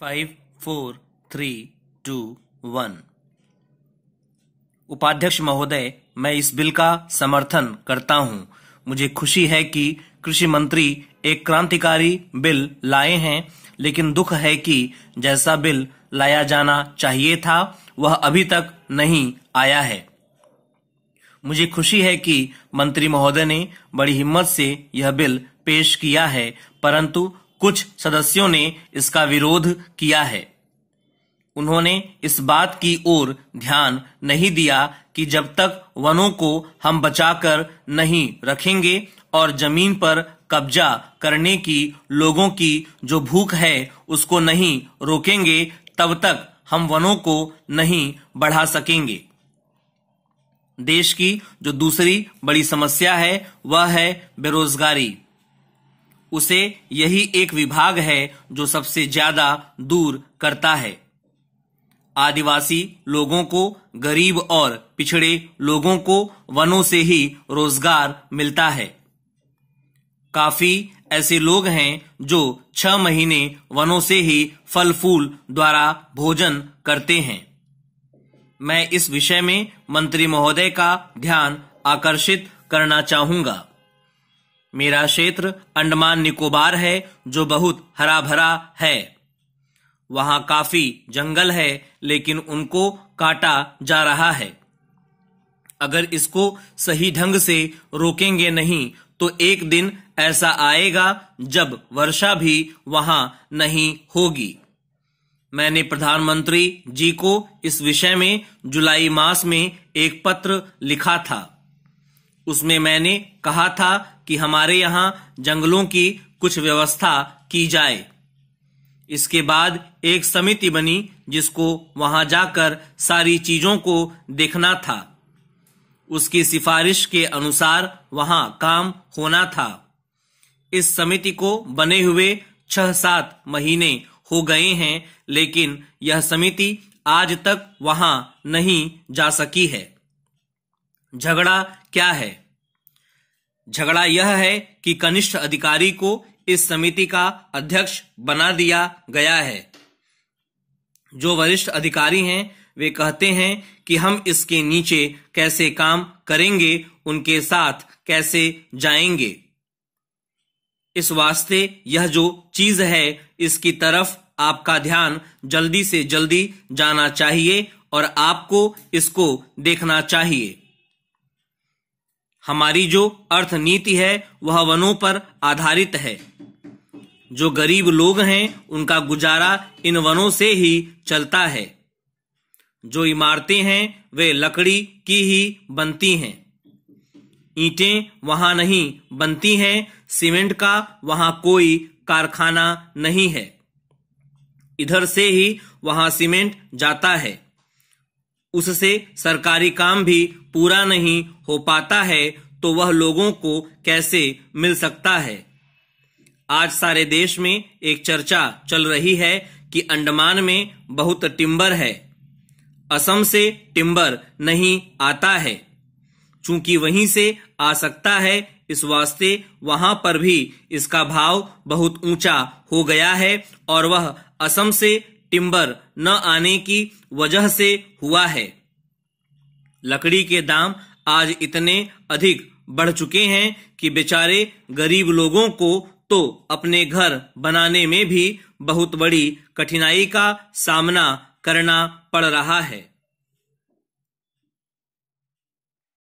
five four three two one उपाध्यक्ष महोदय मैं इस बिल का समर्थन करता हूं मुझे खुशी है कि कृषि मंत्री एक क्रांतिकारी बिल लाए हैं लेकिन दुख है कि जैसा बिल लाया जाना चाहिए था वह अभी तक नहीं आया है मुझे खुशी है कि मंत्री महोदय ने बड़ी हिम्मत से यह बिल पेश किया है परंतु कुछ सदस्यों ने इसका विरोध किया है उन्होंने इस बात की ओर ध्यान नहीं दिया कि जब तक वनों को हम बचाकर नहीं रखेंगे और जमीन पर कब्जा करने की लोगों की जो भूख है उसको नहीं रोकेंगे तब तक हम वनों को नहीं बढ़ा सकेंगे देश की जो दूसरी बड़ी समस्या है वह है बेरोजगारी उसे यही एक विभाग है जो सबसे ज्यादा दूर करता है आदिवासी लोगों को गरीब और पिछड़े लोगों को वनों से ही रोजगार मिलता है काफी ऐसे लोग हैं जो छह महीने वनों से ही फल फूल द्वारा भोजन करते हैं मैं इस विषय में मंत्री महोदय का ध्यान आकर्षित करना चाहूंगा मेरा क्षेत्र अंडमान निकोबार है जो बहुत हरा भरा है वहां काफी जंगल है लेकिन उनको काटा जा रहा है अगर इसको सही ढंग से रोकेंगे नहीं तो एक दिन ऐसा आएगा जब वर्षा भी वहां नहीं होगी मैंने प्रधानमंत्री जी को इस विषय में जुलाई मास में एक पत्र लिखा था उसमें मैंने कहा था कि हमारे यहाँ जंगलों की कुछ व्यवस्था की जाए इसके बाद एक समिति बनी जिसको वहां जाकर सारी चीजों को देखना था उसकी सिफारिश के अनुसार वहां काम होना था इस समिति को बने हुए छह सात महीने हो गए हैं लेकिन यह समिति आज तक वहां नहीं जा सकी है झगड़ा क्या है झगड़ा यह है कि कनिष्ठ अधिकारी को इस समिति का अध्यक्ष बना दिया गया है जो वरिष्ठ अधिकारी हैं वे कहते हैं कि हम इसके नीचे कैसे काम करेंगे उनके साथ कैसे जाएंगे इस वास्ते यह जो चीज है इसकी तरफ आपका ध्यान जल्दी से जल्दी जाना चाहिए और आपको इसको देखना चाहिए हमारी जो अर्थनीति है वह वनों पर आधारित है जो गरीब लोग हैं उनका गुजारा इन वनों से ही चलता है जो इमारतें हैं वे लकड़ी की ही बनती हैं ईंटें वहां नहीं बनती हैं सीमेंट का वहां कोई कारखाना नहीं है इधर से ही वहां सीमेंट जाता है उससे सरकारी काम भी पूरा नहीं हो पाता है तो वह लोगों को कैसे मिल सकता है आज सारे देश में एक चर्चा चल रही है कि अंडमान में बहुत टिम्बर है असम से टिम्बर नहीं आता है चूंकि वहीं से आ सकता है इस वास्ते वहां पर भी इसका भाव बहुत ऊंचा हो गया है और वह असम से टिम्बर न आने की वजह से हुआ है लकड़ी के दाम आज इतने अधिक बढ़ चुके हैं कि बेचारे गरीब लोगों को तो अपने घर बनाने में भी बहुत बड़ी कठिनाई का सामना करना पड़ रहा है